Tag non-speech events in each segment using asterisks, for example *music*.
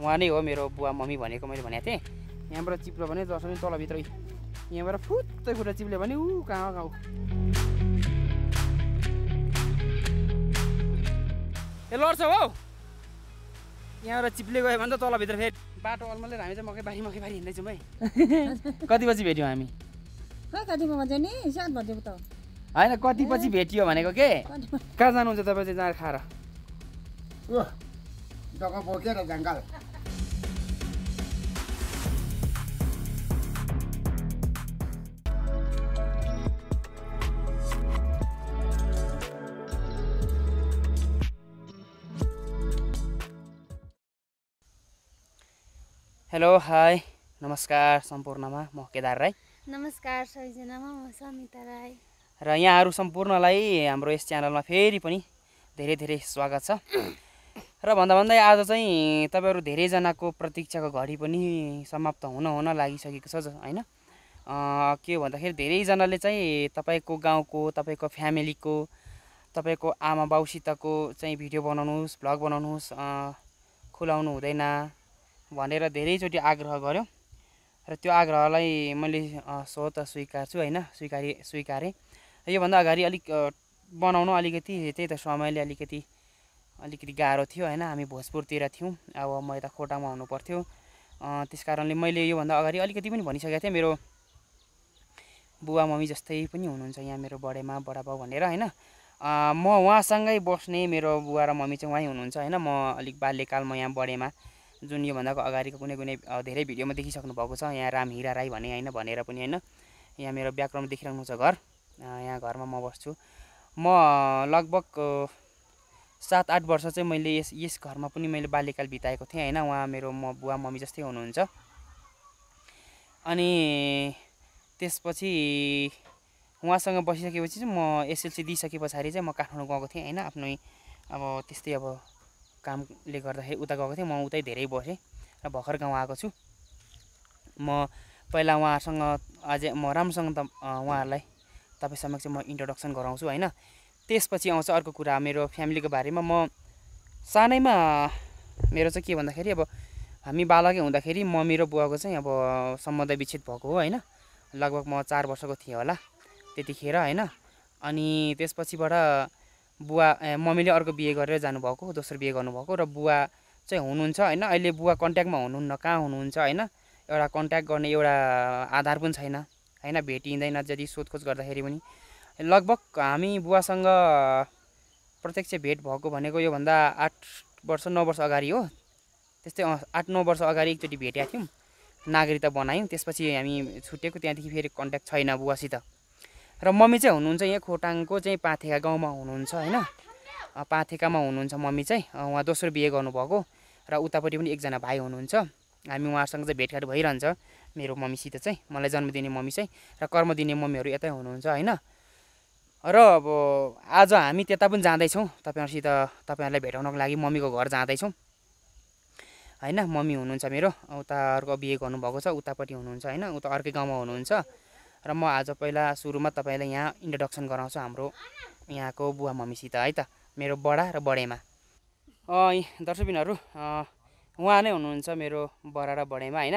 उहाँ नै हो मेरो बुवा मम्मी भनेको मैले भनेको थिएँ यहाँबाट चिप्लो भने जसरी तलभित्रै यहाँबाट फुत्तै फुट्टा चिप्ल्यो भने ऊ कहाँ गाउँ ए लड्छ हौ यहाँबाट चिप्ले गयो भने त तलभित्र फेरि बाटो अलमल हामी चाहिँ मकै बारी मकै बारी हिँड्दैछौँ है *laughs* कति बजी भेट्यौँ हामी होइन कति पछि भेटियो भनेको के कहाँ जानुहुन्छ तपाईँ चाहिँ जाँड खाएर हेलो हाई नमस्कार सम्पूर्णमा म केदार राई नमस्कार सबैजनामा म समिता राई र यहाँहरू सम्पूर्णलाई हाम्रो यस च्यानलमा फेरि पनि धेरै धेरै स्वागत छ *coughs* र भन्दा भन्दै आज चाहिँ तपाईँहरू धेरैजनाको प्रतीक्षाको घडी पनि समाप्त हुन हुन लागिसकेको छ होइन के भन्दाखेरि धेरैजनाले चाहिँ तपाईँको गाउँको तपाईँको फ्यामिलीको तपाईँको आमा बाउसितको चाहिँ भिडियो बनाउनुहोस् भ्लग बनाउनुहोस् खुलाउनु हुँदैन भनेर धेरैचोटि आग्रह गर्यो र त्यो आग्रहलाई मैले स्वत स्वीकार्छु होइन स्वीकारे स्वीकारेँ योभन्दा अगाडि अलिक बनाउनु अलिकति त्यही त समयले अलिकति अलिकति गाह्रो थियो होइन हामी भोजपुरतिर थियौँ अब म यता खोटामा हुनु पर्थ्यो त्यस कारणले मैले योभन्दा अगाडि अलिकति पनि भनिसकेको थिएँ मेरो बुवा मम्मी जस्तै पनि हुनुहुन्छ यहाँ मेरो बडेमा बडाबाउ भनेर होइन म उहाँसँगै बस्ने मेरो बुवा र मम्मी चाहिँ उहाँ हुनुहुन्छ होइन म अलिक बाल्यकालमा यहाँ बडेमा जुन योभन्दाको अगाडिको कुनै कुनै धेरै भिडियोमा देखिसक्नु भएको छ यहाँ राम हिरा राई भने होइन भनेर पनि होइन यहाँ मेरो ब्याकग्राउन्ड देखिरहनु छ घर यहाँ घरमा म बस्छु म लगभग सात आठ वर्ष चाहिँ मैले यस यस घरमा पनि मैले बाल्यकाल बिताएको थिएँ होइन उहाँ मेरो म बुवा मम्मी जस्तै हुनुहुन्छ अनि त्यसपछि उहाँसँग बसिसकेपछि चाहिँ म एसएलसी दिइसके पछाडि चाहिँ म काठमाडौँ गएको थिएँ होइन आफ्नै अब त्यस्तै अब कामले गर्दाखेरि उता गएको थिएँ म उतै धेरै बसेँ र भर्खर गाउँ आएको छु म पहिला उहाँहरूसँग अझै म राम्रोसँग त उहाँहरूलाई तपाईँ समक्ष म इन्ट्रोडक्सन गराउँछु होइन त्यसपछि आउँछ अर्को कुरा मेरो फ्यामिलीको बारेमा म सानैमा मेरो चाहिँ के भन्दाखेरि अब हामी बालकै हुँदाखेरि म मेरो बुवाको चाहिँ अब सम्बन्ध विच्छेद भएको हो होइन लगभग म चार वर्षको थिएँ होला त्यतिखेर होइन अनि त्यसपछिबाट बुवा मम्मीले अर्को बिहे गरेर जानुभएको दोस्रो बिहे गर्नुभएको र बुवा चाहिँ हुनुहुन्छ होइन अहिले बुवा कन्ट्याक्टमा हुनुहुन्न कहाँ हुनुहुन्छ होइन एउटा कन्ट्याक्ट गर्ने एउटा आधार पनि छैन होइन भेटिँदैन जति सोधखोज गर्दाखेरि पनि लगभग हामी बुवासँग प्रत्यक्ष भेट भएको भनेको योभन्दा आठ वर्ष नौ वर्ष अगाडि हो त्यस्तै आठ नौ वर्ष अगाडि एकचोटि भेटेका थियौँ नागरिकता बनायौँ त्यसपछि हामी छुटेको त्यहाँदेखि फेरि कन्ट्याक्ट छैन बुवासित र मम्मी चाहिँ हुनुहुन्छ यहाँ खोटाङको चाहिँ पाथेका गाउँमा हुनुहुन्छ होइन पाथेकामा हुनुहुन्छ मम्मी चाहिँ उहाँ दोस्रो बिहे गर्नुभएको र उतापट्टि पनि एकजना भाइ हुनुहुन्छ हामी उहाँहरूसँग चाहिँ भेटघाट भइरहन्छ मेरो मम्मीसित चाहिँ मलाई जन्म दिने मम्मी चाहिँ र कर्म दिने मम्मीहरू यतै हुनुहुन्छ होइन र अब आज हामी त्यता पनि जाँदैछौँ तपाईँहरूसित तपाईँहरूलाई भेटाउनको लागि मम्मीको घर जाँदैछौँ होइन मम्मी हुनुहुन्छ मेरो उता अर्को बिहे गर्नुभएको छ उतापट्टि हुनुहुन्छ होइन उता अर्कै गाउँमा हुनुहुन्छ र म आज पहिला सुरुमा तपाईँलाई यहाँ इन्ट्रोडक्सन गराउँछु हाम्रो यहाँको बुवा मम्मीसित है त मेरो बडा र बडेमा दर्शकबिनहरू उहाँ नै हुनुहुन्छ मेरो बडा र बडेमा होइन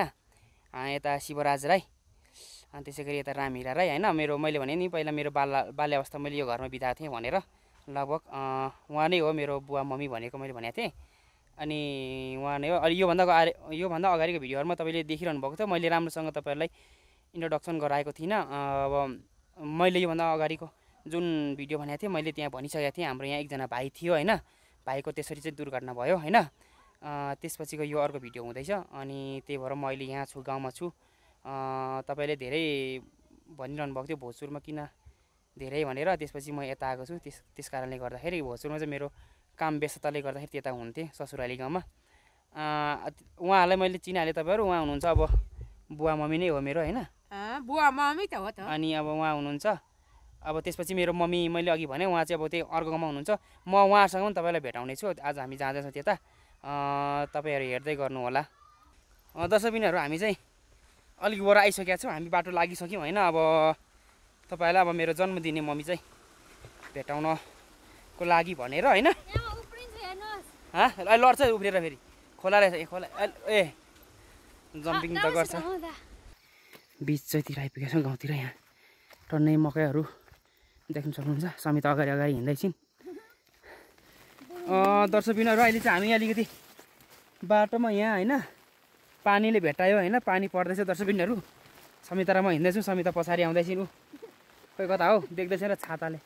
यता शिवराज राई अनि त्यसै गरी यता राम हिरा राई होइन मेरो मैले भने नि पहिला मेरो बाल बाल्यावस्था मैले यो घरमा बिताएको थिएँ भनेर लगभग उहाँ नै हो मेरो बुवा मम्मी भनेको मैले भनेको थिएँ अनि उहाँ नै हो अनि योभन्दा अगाडि योभन्दा अगाडिको भिडियोहरूमा तपाईँले देखिरहनु भएको थियो मैले राम्रोसँग तपाईँहरूलाई इन्ट्रोडक्सन गराएको थिइनँ अब मैले योभन्दा अगाडिको जुन भिडियो भनेको थिएँ मैले त्यहाँ भनिसकेको थिएँ हाम्रो यहाँ एकजना भाइ थियो होइन भाइको त्यसरी चाहिँ दुर्घटना भयो होइन त्यसपछिको यो अर्को भिडियो हुँदैछ अनि त्यही भएर म अहिले यहाँ छु गाउँमा छु तपाईँले धेरै भनिरहनु भएको थियो भोजपुरमा किन धेरै भनेर त्यसपछि म यता आएको छु त्यस त्यस कारणले गर्दाखेरि भोजपुरमा चाहिँ मेरो काम व्यस्तताले गर्दाखेरि त्यता हुन्थेँ ससुराली गाउँमा उहाँहरूलाई मैले चिनाहालेँ तपाईँहरू उहाँ हुनुहुन्छ अब बुवा मम्मी नै हो मेरो होइन बुवा मम्मी त हो अनि अब उहाँ हुनुहुन्छ अब त्यसपछि मेरो मम्मी मैले अघि भने उहाँ चाहिँ अब त्यही अर्को गाउँमा हुनुहुन्छ म उहाँसँग पनि तपाईँलाई छु आज हामी जाँदैछौँ त्यता तपाईँहरू हेर्दै गर्नु होला दर्शकबिनहरू हामी चाहिँ अलिक वर आइसकेका छौँ हामी बाटो लागिसक्यौँ होइन अब तपाईँलाई अब मेरो जन्म दिने मम्मी चाहिँ भेटाउनको लागि भनेर होइन लड्छ उफ्रिएर फेरि खोला रहेछ ए खोला ए जम्पिङ त गर्छ बिच चाहिँतिर आइपुगेको छौँ गाउँतिर यहाँ टन्नै मकैहरू देख्न सक्नुहुन्छ समेत अगाडि अगाडि हिँड्दैछन् दर्शक बिनाहरू अहिले चाहिँ हामी अलिकति बाटोमा यहाँ होइन पानीले भेटायो होइन पानी पर्दैछ दर्शक समिता र म हिँड्दैछु समिता पछाडि आउँदैछु ऊ खोइ कता हौ देख्दैछ र छाताले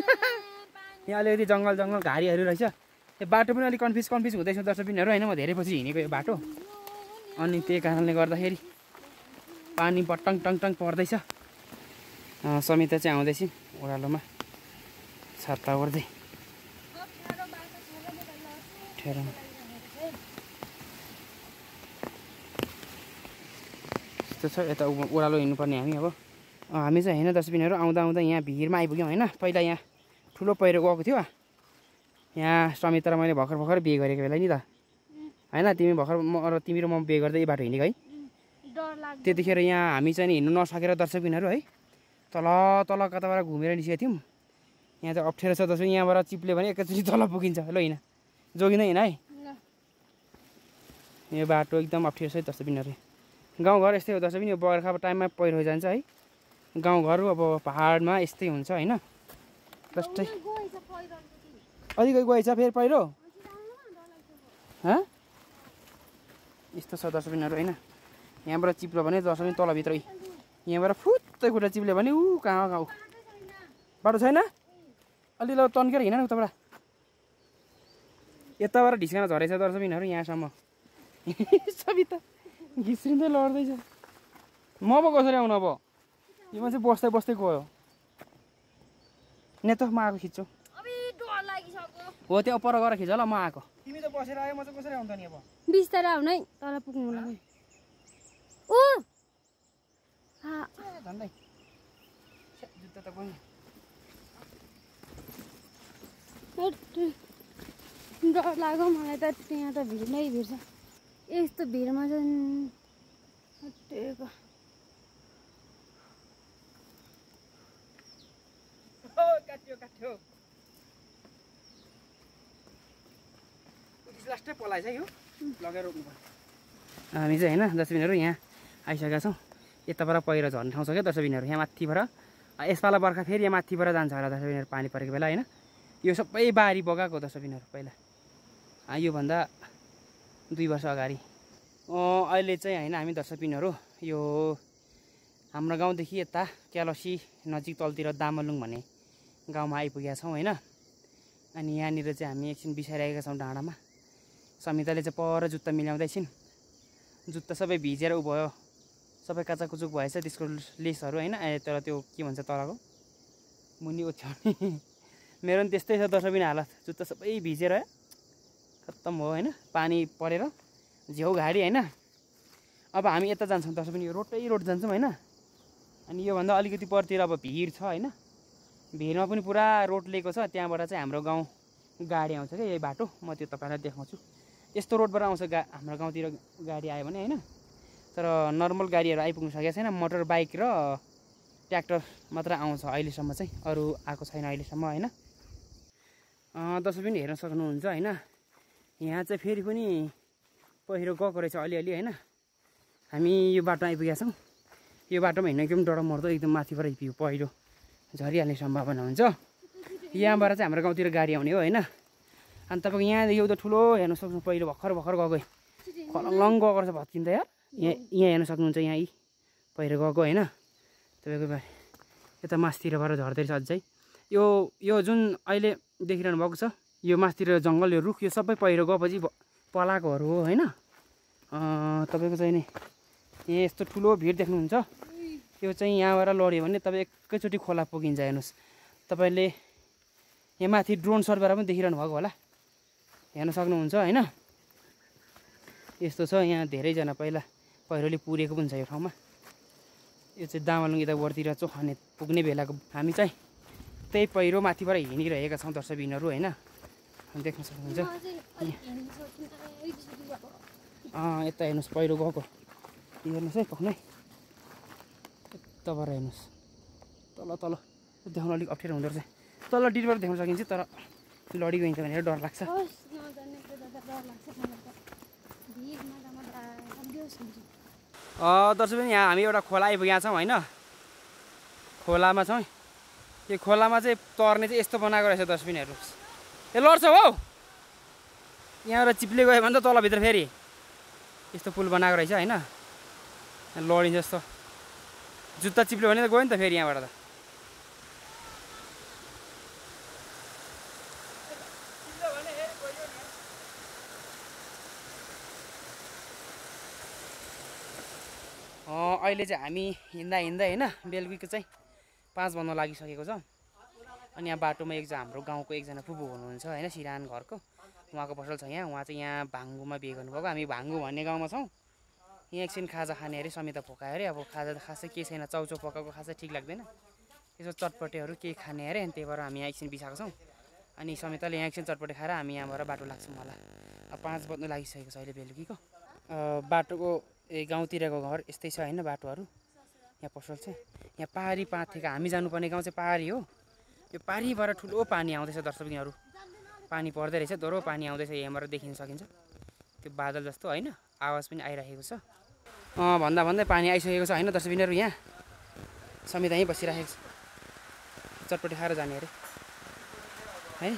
*laughs* यहाँ अलिकति जङ्गल जङ्गल घारीहरू रहेछ यो बाटो पनि अलिक कन्फ्युज कन्फ्युज हुँदैछ दर्शक होइन म धेरै पछि हिँडेको यो बाटो अनि त्यही कारणले गर्दाखेरि पानी बटङ टङटङ पर्दैछ समिता चाहिँ आउँदैछ ओह्रालोमा छत्ता ओर्दै त्यस्तो यस्तो छ यता ओह्रालो हिँड्नुपर्ने हामी अब हामी चाहिँ होइन डस्टबिनहरू आउँदा आउँदा यहाँ भिरमा आइपुग्यौँ होइन पहिला यहाँ ठुलो पहिरो गएको थियो यहाँ समिता र मैले भर्खर भर्खर बिहे गरेको बेला नि त होइन तिमी भर्खर म र तिमी र म बिहे गर्दै यो बाटो हिँडेको है त्यतिखेर यहाँ हामी चाहिँ हिँड्नु नसकेर दर्शकबिनहरू है तल तल कताबाट घुमेर निस्केको थियौँ यहाँ त अप्ठ्यारो छ दर्शक यहाँबाट चिप्ल्यो भने एकैचोटि तल पुगिन्छ ल हिँड जोगिँदै हिँड है यो बाटो एकदम अप्ठ्यारो छ है दर्शकबिनहरू गाउँघर यस्तै हो दर्शकबिन यो बर्खाको टाइममा पहिरो जान्छ है गाउँघर अब पाहाडमा यस्तै हुन्छ होइन जस्तै अलिकति गएछ फेरि पहिरो यस्तो छ दर्शकबिनहरू होइन यहाँबाट चिप्लो भने जसरी तलभित्रै यहाँबाट फुत्तै खुट्टा चिप्ल्यो भने ऊ कहाँ कहाँ ऊ बाटो छैन अलि ल तन्केर हिँड न उताबाट यताबाट ढिस्काना झरेछ दर्शक यिनीहरू यहाँसम्म *laughs* त घिस्रिँदै लड्दैछ म पो कसरी आउनु अब यो मान्छे बस्दै बस्दै गयो नेत म आएको खिच्छु हो त्यहाँ पर गएर खिच ल म आएको तिमी त बसेर आयो म चाहिँ कसरी आउँदा नि अब बिस्तारै आउनै तल पुग्नु ऊ झन्डै जुत्ता त गयो डर लाग्यो मलाई त त्यहाँ त भिड नै भिड छ यस्तो भिडमा चाहिँ हामी चाहिँ होइन मिनटहरू यहाँ आइसकेका छौँ यताबाट पहिरो झर्ने ठाउँ छ क्या दर्शकबिनहरू यहाँ माथिबाट यसपालि बर्खा फेरि यहाँ माथिबाट जान्छ होला दर्शकबिनहरू पानी परेको बेला होइन यो सबै बारी बगाएको दर्शकबिनहरू पहिला योभन्दा दुई वर्ष अगाडि अहिले चाहिँ होइन हामी दर्शकबिनहरू यो हाम्रो गाउँदेखि यता क्यालसी नजिक तलतिर दामलुङ भन्ने गाउँमा आइपुगेका छौँ होइन अनि यहाँनिर चाहिँ हामी एकछिन बिसाइरहेका छौँ डाँडामा समिताले चाहिँ पर जुत्ता मिलाउँदैछिन् जुत्ता सबै भिजेर उभयो सबै काचाकुचुक भएछ त्यसको लेसहरू होइन अहिले तर त्यो के भन्छ तलको मुनि ओथ्याउने *laughs* मेरो पनि त्यस्तै छ दर्शबिन हालत जुत्ता सबै भिजेर खत्तम हो होइन पानी परेर झ्याउ घाडी होइन अब हामी यता जान्छौँ दर्शबिन यो रोटै रोड जान्छौँ होइन अनि योभन्दा अलिकति परतिर अब भिर छ होइन भिरमा पनि पुरा रोड लिएको छ त्यहाँबाट चाहिँ हाम्रो गाउँ गाडी आउँछ क्या यही बाटो म त्यो तपाईँलाई देखाउँछु यस्तो रोडबाट आउँछ गा हाम्रो गाउँतिर गाडी आयो भने होइन तर नर्मल गाडीहरू आइपुग्नु सकेको छैन मोटर बाइक र ट्र्याक्टर मात्र आउँछ अहिलेसम्म चाहिँ अरू आएको छैन अहिलेसम्म होइन दसैँ पनि हेर्न सक्नुहुन्छ होइन यहाँ चाहिँ फेरि पनि पहिरो गएको रहेछ अलिअलि होइन हामी यो बाटो आइपुगेका छौँ यो बाटोमा हिँड्नु एकदम डर मर्दो एकदम माथिबाट आइपुग्यो पहिरो झरिहाल्ने सम्भावना हुन्छ यहाँबाट चाहिँ हाम्रो गाउँतिर गाडी आउने हो होइन अनि तपाईँको यहाँ यो त ठुलो हेर्न सक्नु पहिरो भर्खर भर्खर गएको खलङ गएको रहेछ भत्किँदा यार यहाँ यहाँ हेर्न सक्नुहुन्छ यहाँ यी पहिरो गएको होइन तपाईँको यता मासतिरबाट झर्दै रहेछ अझै यो यो जुन अहिले देखिरहनु भएको छ यो मासतिर जङ्गल यो रुख यो सबै पहिरो गएपछि पलाएकोहरू हो होइन तपाईँको चाहिँ नि यहाँ यस्तो ठुलो भिड देख्नुहुन्छ यो चाहिँ यहाँबाट लड्यो भने तपाईँ एकैचोटि खोला पुगिन्छ हेर्नुहोस् तपाईँले यहाँ माथि ड्रोन सर्टबाट पनि देखिरहनु भएको होला हेर्न सक्नुहुन्छ होइन यस्तो छ यहाँ धेरैजना पहिला पहिरोले पुरेको पनि छ यो ठाउँमा यो चाहिँ दामालुङ यतावरतिर चो खने पुग्ने बेलाको हामी चाहिँ त्यही पहिरो माथिबाट हिँडिरहेका छौँ दर्शकबिनहरू होइन देख्न सक्नुहुन्छ यता हेर्नुहोस् पहिरो गएको हेर्नुहोस् है पक्नै यताबाट हेर्नुहोस् तल तल देखाउनु अलिक अप्ठ्यारो हुँदो रहेछ तल डिरबाट देखाउन सकिन्छ तर लडी गइन्छ भनेर डर लाग्छ डर लाग्छ दर्शक यहाँ हामी एउटा खोला आइपुगेका छौँ होइन खोलामा छौँ यो खोलामा चाहिँ तर्ने चाहिँ यस्तो बनाएको रहेछ दर्शकहरू ए लड्छ हौ यहाँबाट चिप्ले गयो भने त तलभित्र फेरि यस्तो पुल बनाएको रहेछ होइन लडिन्छ जस्तो जुत्ता चिप्ल्यो भने त गयो नि त फेरि यहाँबाट त अहिले चाहिँ हामी हिँड्दा हिँड्दै होइन बेलुकीको चाहिँ पाँच भन्न लागिसकेको छ अनि यहाँ बाटोमा एकजना हाम्रो गाउँको एकजना फुपू हुनुहुन्छ होइन सिरान घरको उहाँको पसल छ यहाँ उहाँ चाहिँ यहाँ भाङ्गुमा बिहे गर्नुभएको हामी भाङ्गु भन्ने गाउँमा छौँ यहाँ एकछिन खाजा खाने अरे समिता फोकायो अरे अब खाजा त खासै केही छैन चाउचाउ पकाएको खासै ठिक लाग्दैन यसो चटपटेहरू केही खाने अरे अनि त्यही भएर हामी यहाँ एकछिन बिसाएको छौँ अनि समिताले यहाँ एकछिन चटपटे खाएर हामी यहाँबाट बाटो लाग्छौँ होला अब पाँच बज्नु लागिसकेको छ अहिले बेलुकीको बाटोको ए गाउँतिरको घर यस्तै छ होइन बाटोहरू यहाँ पसल छ यहाँ पहाडी पाथेको हामी जानुपर्ने गाउँ चाहिँ पहाडी हो यो पारीबाट ठुलो पानी आउँदैछ दर्शकहरू पानी पर्दै रहेछ दोहोरो पानी आउँदैछ यहाँबाट देखिन सकिन्छ त्यो बादल जस्तो होइन आवाज पनि आइरहेको छ अँ भन्दा भन्दै पानी आइसकेको छ होइन दर्शकहरू यहाँ समिता यहीँ बसिरहेको छ चटपटी खाएर जाने अरे है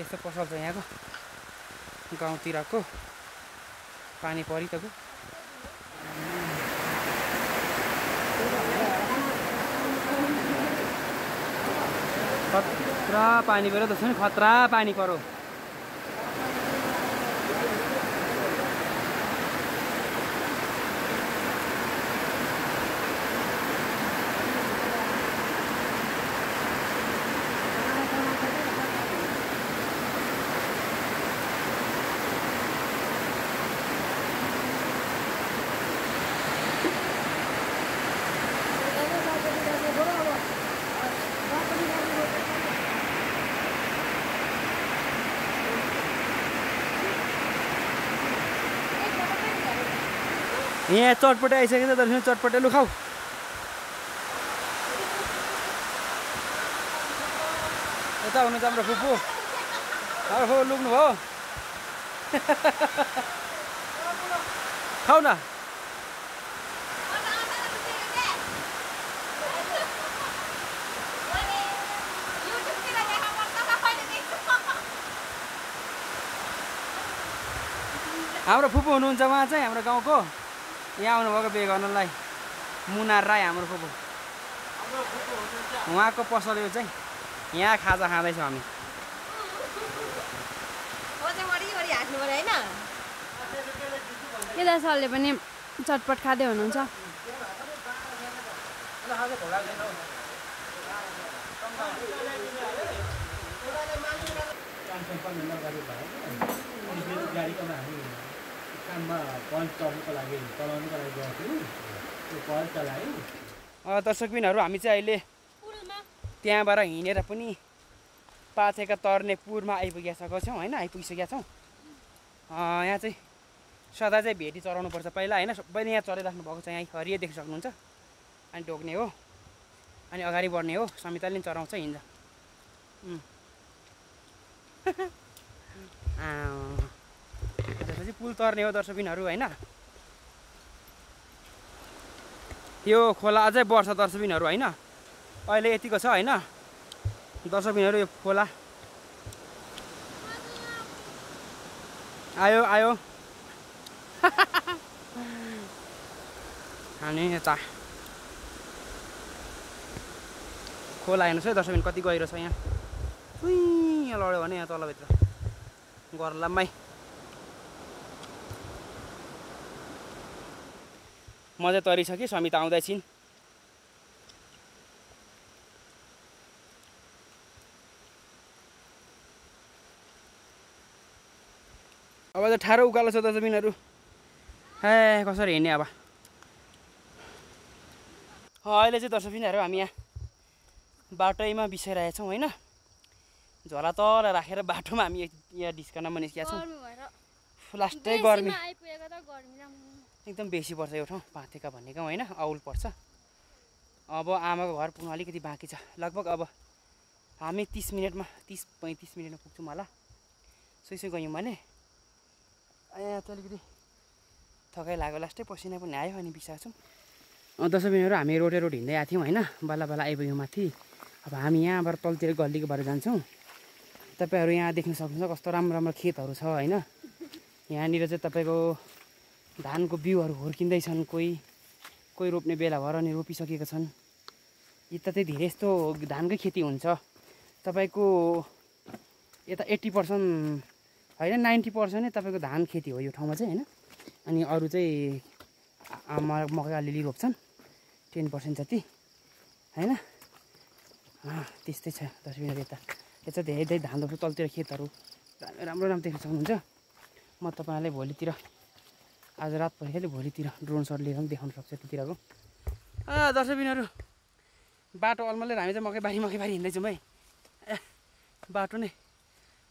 यस्तो पसल छ यहाँको गाउँतिरको पानी परितको खतरा पानी पऱ्यो त्यसो नि खतरा पानी पऱ्यो यहाँ चटपटे आइसकेको छ दर्शन चटपटे लु खाऊ यता हुनुहुन्छ हाम्रो फुपू हाम्रो फुपू लुक्नु भयो खाऊ न हाम्रो फुपू हुनुहुन्छ उहाँ चाहिँ हाम्रो गाउँको यहाँ आउनुभएको बिहे गर्नलाई मुना राई हाम्रो फुपू उहाँको पसल यो चाहिँ यहाँ खाजा खाँदैछौँ हामी यता सरले पनि चटपट खाँदै हुनुहुन्छ काममा लागि चलाउनुको गएको थियौँ त्यो दर्शकबिनहरू हामी चाहिँ अहिले त्यहाँबाट हिँडेर पनि पाथेका तर्ने पुरमा आइपुगिसकेको छौँ होइन आइपुगिसकेका छौँ यहाँ चाहिँ सदा चाहिँ भेटी पर्छ पहिला होइन सबैले यहाँ चराइराख्नु भएको छ यहाँ हरियो देख्न सक्नुहुन्छ अनि ढोक्ने हो अनि अगाडि बढ्ने हो समिताले पनि चराउँछ हिँड्छ *laughs* त्यसपछि पुल तर्ने हो दर्शकबिनहरू होइन यो खोला अझै बढ्छ दर्शकबिनहरू होइन अहिले यतिको छ होइन दर्शकबिनहरू यो खोला आयो आयो *laughs* अनि यता खोला हेर्नुहोस् है दर्शबिन कति गहिरो छ यहाँ उही लड्यो भने यहाँ तलभित्र गर्लामै म चाहिँ तरिसकेँ आउँदै आउँदैछिन् अब त ठाडो उकालो छ त जमिनहरू ए कसरी हिँड्ने अब अहिले चाहिँ दर्शकहरू हामी यहाँ बाटैमा बिसाइरहेछौँ होइन झोला तल राखेर बाटोमा हामी यहाँ डिस्कनमा निस्किएको छौँ लास्टै गर्मी एकदम बेसी पर्छ यो ठाउँ पाथेका भन्ने गाउँ होइन औल पर्छ अब आमाको घर पुग्नु अलिकति बाँकी छ लगभग अब हामी तिस मिनटमा तिस पैँतिस मिनटमा पुग्छौँ होला सोइसो गयौँ भने यहाँ त अलिकति थकाइ लाग्यो लास्टै पसिना पनि आयो अनि बिसाएको छौँ दस मिनटहरू हामी रोडे रोड हिँड्दै आएको थियौँ होइन बल्ल बल्ल आइपुग्यौँ माथि अब हामी यहाँबाट तलतिर गल्लीको भएर जान्छौँ तपाईँहरू यहाँ देख्न सक्नुहुन्छ कस्तो राम्रो राम्रो खेतहरू छ होइन यहाँनिर चाहिँ तपाईँको धानको बिउहरू हुर्किँदैछन् कोही कोही रोप्ने बेला भएर अनि रोपिसकेका छन् यता चाहिँ धेरै यस्तो धानकै खेती हुन्छ तपाईँको यता एट्टी पर्सेन्ट होइन नाइन्टी पर्सेन्ट नै तपाईँको धान खेती हो यो ठाउँमा चाहिँ होइन अनि अरू चाहिँ मकै अलिअलि रोप्छन् टेन पर्सेन्ट जति होइन त्यस्तै छ दस मिनट यता यता धेरै धेरै धान रोप्छ तलतिर खेतहरू राम्रो राम्रो देख्न सक्नुहुन्छ म तपाईँलाई भोलितिर आज रात पहिले भोलितिर ड्रोन लिएर पनि देखाउनु सक्छ त्यतितिरको दर्शकबिनहरू बाटो अल्मलेर हामी त मकैबारी मकैबारी हिँड्दैछौँ है बाटो नै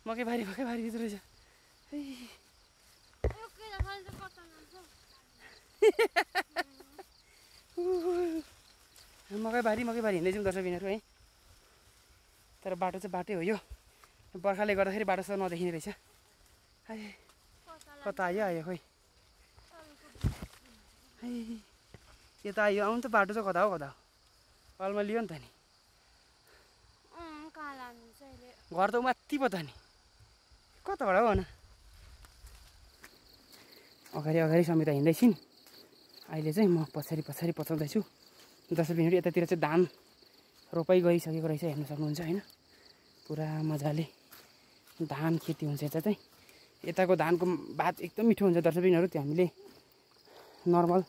मकैबारी मकैबारी हिँड्दो रहेछ मकैबारी मकैबारी हिँड्दैछौँ दर्शकबिनहरू है तर बाटो चाहिँ बाटै हो यो बर्खाले गर्दाखेरि बाटो सर नदेखिने रहेछ कता आयो आयो खोइ *laughs* यता आयो आउनु त बाटो चाहिँ कता हो कता हो कलमा लियो नि त नि घर त माथि पो त नि कताबाट हो भन अगाडि अगाडि समिता नि अहिले चाहिँ म पछाडि पछाडि पचाउँदैछु दस मिनट यतातिर चाहिँ धान रोपाइ गरिसकेको रहेछ हेर्न सक्नुहुन्छ होइन पुरा मजाले धान खेती हुन्छ यता चाहिँ यताको धानको भात एकदम मिठो हुन्छ दर्शकबिनहरू त्यो हामीले नर्मल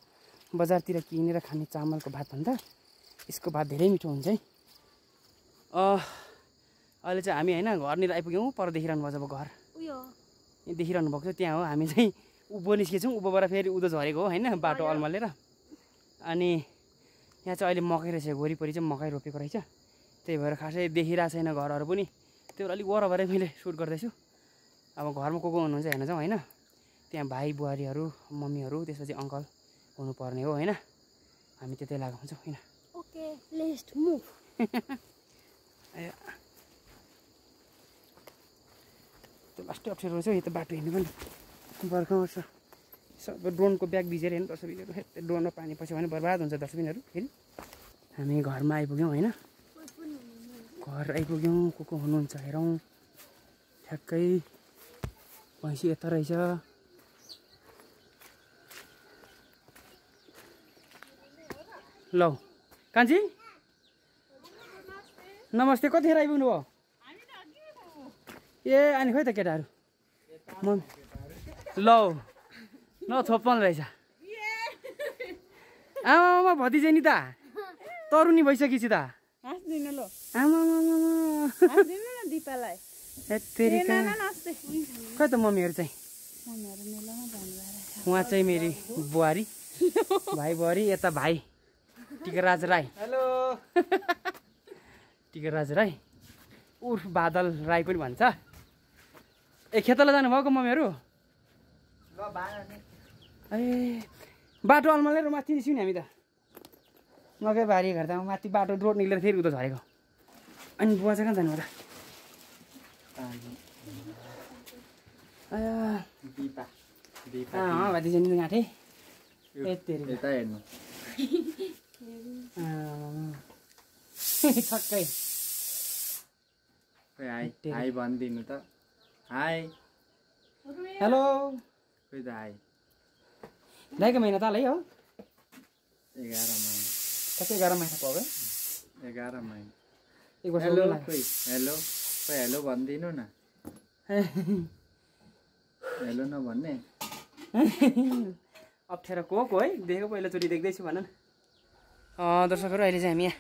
बजारतिर किनेर खाने चामलको भातभन्दा यसको भात धेरै मिठो हुन्छ है अहिले चाहिँ हामी होइन घरनिर आइपुग्यौँ पर देखिरहनु भएको छ अब घर देखिरहनु भएको छ त्यहाँ हो हामी चाहिँ उँभो निस्केछौँ उँभोबाट फेरि उँधो झरेको हो होइन बाटो अलमलेर अनि यहाँ चाहिँ अहिले मकै रहेछ वरिपरि चाहिँ मकै रोपेको रहेछ त्यही भएर खासै देखिरहेको छैन घरहरू पनि त्यही भएर अलिक वरभरै मैले सुट गर्दैछु अब घरमा को को हुनुहुन्छ हेर्न जाउँ होइन त्यहाँ भाइ बुहारीहरू मम्मीहरू त्यसपछि अङ्कल हुनुपर्ने हो होइन हामी त्यतै हुन्छौँ होइन ओके लेस्ट मुभ *laughs* त्यो लास्ट अप्ठ्यारो रहेछ यो त बाटो हिँड्नु पनि बर्खा आउँछ सबै ड्रोनको ब्याग भिजेर हेर्नु डस्टबिनहरू त्यो ड्रोनमा पानी पस्यो भने बर्बाद हुन्छ डस्टबिनहरू फेरि हामी घरमा आइपुग्यौँ होइन घर आइपुग्यौँ को को हुनुहुन्छ हेरौँ ठ्याक्कै भैँसी यता रहेछ ल कान्छी नमस्ते कतिखेर आइपुग्नु भयो ए अनि खोइ त केटाहरू म ल न रहेछ आमा भतिजे नि त तरुनी भइसकेपछि त खै त मम्मीहरू चाहिँ उहाँ चाहिँ मेरी बुहारी *laughs* भाइ बुहारी यता भाइ टिकराज राई हेलो *laughs* टिकराज राई उर्फ बादल राई पनि भन्छ ए खेतलाई जानुभएको मम्मीहरू ए बाटो अल्मलेर माथि निस्क्यौँ नि हामी त मकै बारी त माथि बाटो रोड निक्लेर फेरि उता झरेको अनि बुवा चाहिँ कहाँ जानु त भाइ गाँठे *laughs* *laughs* ठक्कै हाई हाई भनिदिनु त हाई हेलो खोइ त हाई ढाइको महिना त है हो एघार महिना ठ्याक्कै एघार महिना भयो एघार महिना हेलो हेलो खोइ हेलो भनिदिनु न हेलो नभन्ने *laughs* अप्ठ्यारो को को है देखेको पहिलोचोटि देख्दैछु भन न दर्शकहरू अहिले चाहिँ हामी यहाँ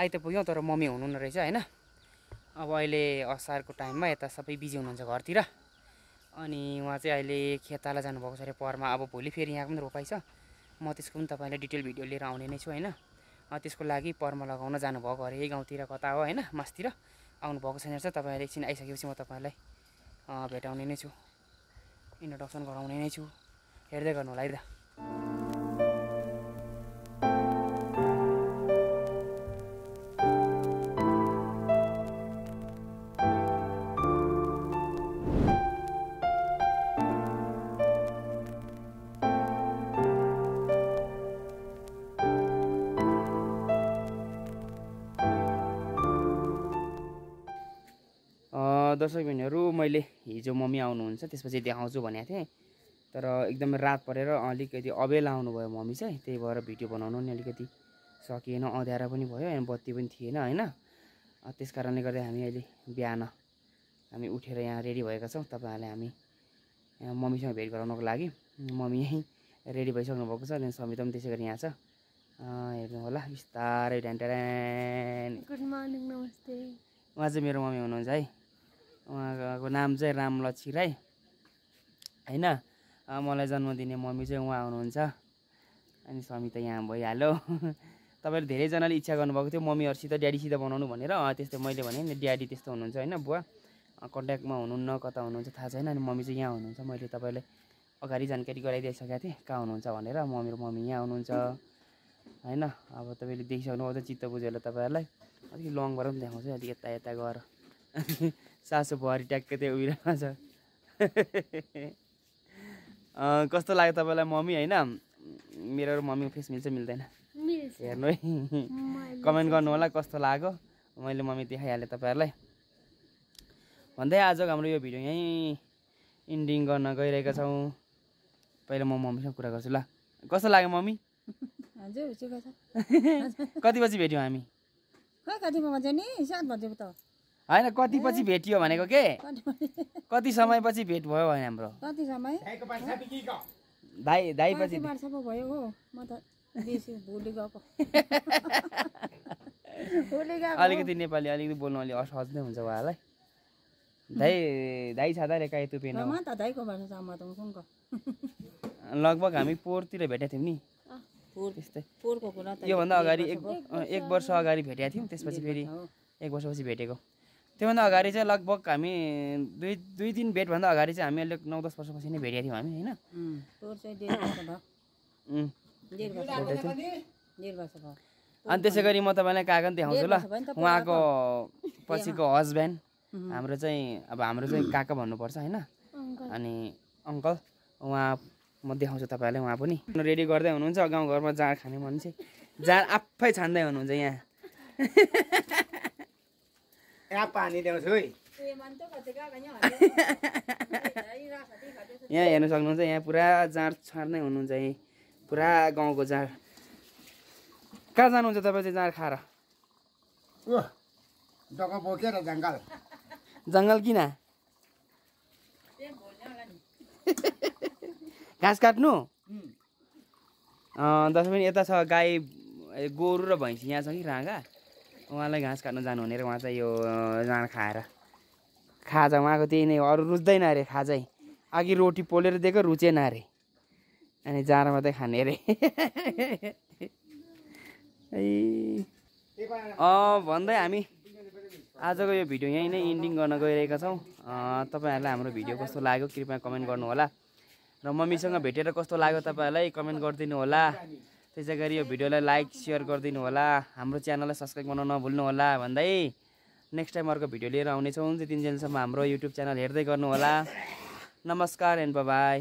आइ त पुग्यौँ तर मम्मी हुनुहुन्न रहेछ होइन अब अहिले असारको टाइममा यता सबै बिजी हुनुहुन्छ घरतिर अनि उहाँ चाहिँ अहिले खेताला जानुभएको छ अरे पहरमा अब भोलि फेरि यहाँको पनि रोपाइ छ म त्यसको पनि तपाईँलाई डिटेल भिडियो लिएर आउने नै छु होइन त्यसको लागि पर्म लगाउन जानुभएको अरे यही गाउँतिर कता हो होइन मासतिर आउनुभएको छैन रहेछ तपाईँ एकछिन आइसकेपछि म तपाईँलाई भेटाउने नै छु इन्ट्रोडक्सन गराउने नै छु हेर्दै गर्नु होला है त दर्शक बहिनीहरू मैले हिजो मम्मी आउनुहुन्छ त्यसपछि देखाउँछु भनेको थिएँ तर एकदमै रात परेर अलिकति अबेल आउनुभयो मम्मी चाहिँ त्यही भएर भिडियो बनाउनु नि अलिकति सकिएन अँध्यारो पनि भयो अनि बत्ती पनि थिएन होइन त्यस कारणले गर्दा हामी अहिले बिहान हामी उठेर यहाँ रेडी भएका छौँ तपाईँहरूलाई हामी मम्मीसँग भेट गराउनको लागि मम्मी यहीँ रेडी भइसक्नु भएको छ अनि समिता पनि त्यसै गरी यहाँ छ हेर्नु होला बिस्तारै ड्यान्ड गुड मर्निङ नमस्ते उहाँ चाहिँ मेरो मम्मी हुनुहुन्छ है उहाँको नाम चाहिँ रामलक्ष्मी राई होइन मलाई जन्म दिने मम्मी चाहिँ उहाँ हुनुहुन्छ अनि स्वामी त यहाँ भइहाल्यो *laughs* तपाईँले धेरैजनाले इच्छा गर्नुभएको थियो मम्मीहरूसित ड्याडीसित बनाउनु भनेर त्यस्तै मैले भने नि ड्याडी त्यस्तो हुनुहुन्छ होइन बुवा कन्ट्याक्टमा हुनुहुन्न कता हुनुहुन्छ थाहा छैन अनि मम्मी चाहिँ यहाँ हुनुहुन्छ मैले तपाईँलाई अगाडि जानकारी गराइदिइसकेको थिएँ कहाँ हुनुहुन्छ भनेर म मेरो मम्मी यहाँ हुनुहुन्छ होइन अब तपाईँले देखिसक्नु चित्त बुझेर तपाईँहरूलाई अलिक लङ पनि देखाउँछु अलिक यता यता गएर *laughs* सासु भुहारी ट्याक्कै त्यो उहिरोमा छ *laughs* कस्तो लाग्यो तपाईँलाई मम्मी होइन मेरो र मम्मीको फेस मिल्छ मिल्दैन हेर्नु है कमेन्ट गर्नु होला कस्तो लाग्यो मैले मम्मी देखाइहालेँ तपाईँहरूलाई भन्दै आजको हाम्रो यो भिडियो यहीँ इन्डिङ गर्न गइरहेका छौँ पहिला म मम्मीसँग कुरा गर्छु ल कस्तो लाग्यो मम्मी *laughs* *laughs* कति बजी भेट्यौँ हामी खै कति बजे नि सात बजे त होइन कति पछि भेटियो भनेको के कति समयपछि भेट भयो भने हाम्रो भाइ दाइ पछि अलिकति नेपाली अलिकति बोल्नु अलिक असहज नै हुन्छ उहाँलाई दाइ दाइ छादाले काहीँ तुपेन लगभग हामी पोहोरतिर भेटेका थियौँ नि योभन्दा अगाडि एक एक वर्ष अगाडि भेटेका थियौँ त्यसपछि फेरि एक वर्षपछि भेटेको त्योभन्दा अगाडि चाहिँ लगभग हामी दुई दुई दिन भेटभन्दा अगाडि चाहिँ हामी अलिक नौ दस वर्षपछि नै भेटेको थियौँ हामी होइन अनि त्यसै गरी म तपाईँलाई कागन देखाउँछु ल उहाँको पछिको हस्बेन्ड हाम्रो चाहिँ अब हाम्रो चाहिँ काका भन्नुपर्छ होइन अनि अङ्कल उहाँ म देखाउँछु तपाईँलाई उहाँ पनि रेडी गर्दै हुनुहुन्छ गाउँघरमा जाँड खाने मान्छे जाँड आफै छान्दै हुनुहुन्छ यहाँ *laughs* यहाँ पानी ल्याउँछु है यहाँ हेर्नु सक्नुहुन्छ यहाँ पुरा जाँड नै हुनुहुन्छ यहीँ पुरा गाउँको जाँड कहाँ जानुहुन्छ तपाईँ चाहिँ जाँड खाएर बोकेर जङ्गल जङ्गल किन घाँस काट्नु दस बहिनी यता छ गाई गोरु र भैँसी यहाँ छ कि राँगा उहाँलाई घाँस काट्नु जानुहुने रे उहाँ चाहिँ यो जाँड खाएर खाजा उहाँको त्यही नै हो अरू रुच्दैन अरे खाजै अघि रोटी पोलेर दिएको रुचेन अरे अनि जाँडा मात्रै खाने अरे *laughs* भन्दै हामी आजको यो भिडियो यहीँ नै इन्डिङ गर्न गइरहेका छौँ तपाईँहरूलाई हाम्रो भिडियो कस्तो लाग्यो कृपया कमेन्ट गर्नुहोला र मम्मीसँग भेटेर कस्तो लाग्यो तपाईँहरूलाई कमेन्ट गरिदिनु होला त्यसै गरी यो भिडियोलाई लाइक सेयर गरिदिनु होला हाम्रो च्यानललाई सब्सक्राइब गर्न नभुल्नु होला भन्दै नेक्स्ट टाइम अर्को भिडियो लिएर आउनेछौँ तिनजनासम्म हाम्रो युट्युब च्यानल हेर्दै गर्नुहोला नमस्कार एन्ड बाई